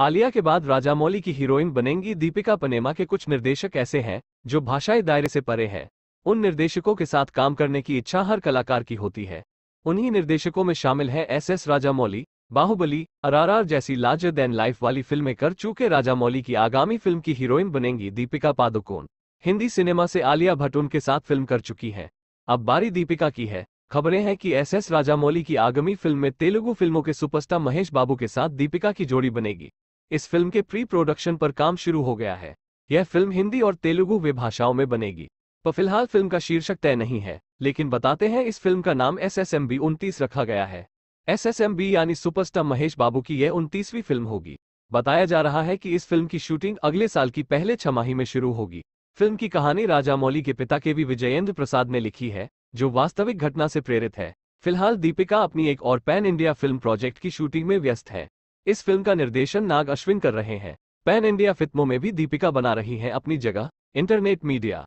आलिया के बाद राजामौली की हीरोइन बनेंगी दीपिका पनेमा के कुछ निर्देशक ऐसे हैं जो भाषाई दायरे से परे हैं उन निर्देशकों के साथ काम करने की इच्छा हर कलाकार की होती है उन्हीं निर्देशकों में शामिल हैं एस एस राजामौली बाहुबली अरारार जैसी लार्जर देन लाइफ वाली फिल्में कर चूके राजामौली की आगामी फिल्म की हीरोइन बनेंगी दीपिका पादुकोण हिंदी सिनेमा से आलिया भट्ट उनके साथ फिल्म कर चुकी हैं अब बारी दीपिका की है खबरें हैं कि एसएस एस राजामौली की आगामी फिल्म में तेलुगु फिल्मों के सुपरस्टार महेश बाबू के साथ दीपिका की जोड़ी बनेगी इस फिल्म के प्री प्रोडक्शन पर काम शुरू हो गया है यह फिल्म हिंदी और तेलुगु वे भाषाओं में बनेगी पर फिलहाल फिल्म का शीर्षक तय नहीं है लेकिन बताते हैं इस फिल्म का नाम एस एस एम बी उनतीस रखा गया है एस एस एम बी यानी सुपरस्टार महेश बाबू की यह उनतीसवीं फिल्म होगी बताया जा रहा है कि इस फिल्म की शूटिंग अगले साल की पहले छमाही में शुरू होगी फिल्म की कहानी राजा मौली के पिता के वी विजयेंद्र प्रसाद ने लिखी है जो वास्तविक घटना से प्रेरित है फिलहाल दीपिका अपनी एक और पैन इंडिया फिल्म प्रोजेक्ट की शूटिंग में व्यस्त है इस फिल्म का निर्देशन नाग अश्विन कर रहे हैं पैन इंडिया फित्मों में भी दीपिका बना रही हैं अपनी जगह इंटरनेट मीडिया